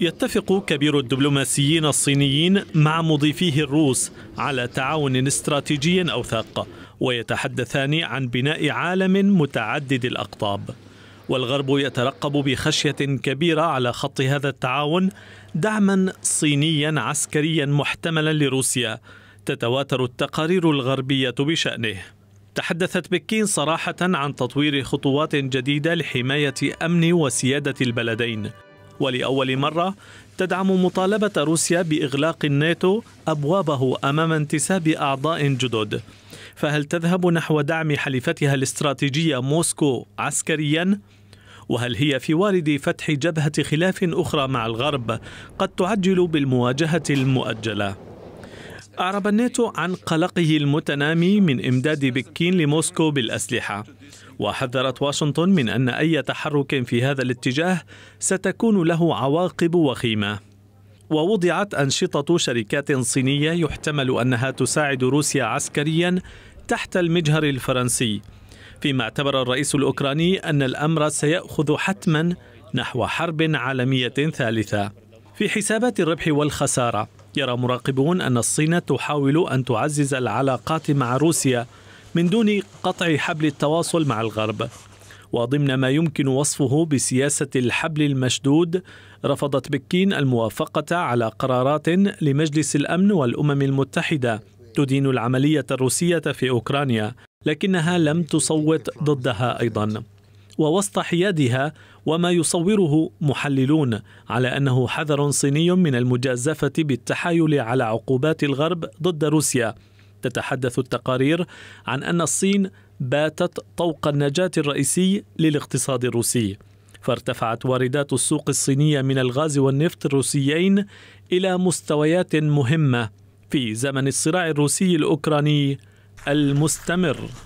يتفق كبير الدبلوماسيين الصينيين مع مضيفيه الروس على تعاون استراتيجي اوثق ويتحدثان عن بناء عالم متعدد الاقطاب والغرب يترقب بخشيه كبيره على خط هذا التعاون دعما صينيا عسكريا محتملا لروسيا تتواتر التقارير الغربيه بشانه تحدثت بكين صراحه عن تطوير خطوات جديده لحمايه امن وسياده البلدين ولأول مرة تدعم مطالبة روسيا بإغلاق الناتو أبوابه أمام انتساب أعضاء جدد فهل تذهب نحو دعم حليفتها الاستراتيجية موسكو عسكرياً؟ وهل هي في وارد فتح جبهة خلاف أخرى مع الغرب قد تعجل بالمواجهة المؤجلة؟ أعرب الناتو عن قلقه المتنامي من إمداد بكين لموسكو بالأسلحة وحذرت واشنطن من أن أي تحرك في هذا الاتجاه ستكون له عواقب وخيمة ووضعت أنشطة شركات صينية يحتمل أنها تساعد روسيا عسكريا تحت المجهر الفرنسي فيما اعتبر الرئيس الأوكراني أن الأمر سيأخذ حتما نحو حرب عالمية ثالثة في حسابات الربح والخسارة يرى مراقبون أن الصين تحاول أن تعزز العلاقات مع روسيا من دون قطع حبل التواصل مع الغرب وضمن ما يمكن وصفه بسياسة الحبل المشدود رفضت بكين الموافقة على قرارات لمجلس الأمن والأمم المتحدة تدين العملية الروسية في أوكرانيا لكنها لم تصوت ضدها أيضا ووسط حيادها وما يصوره محللون على أنه حذر صيني من المجازفة بالتحايل على عقوبات الغرب ضد روسيا تتحدث التقارير عن أن الصين باتت طوق النجاة الرئيسي للاقتصاد الروسي فارتفعت واردات السوق الصينية من الغاز والنفط الروسيين إلى مستويات مهمة في زمن الصراع الروسي الأوكراني المستمر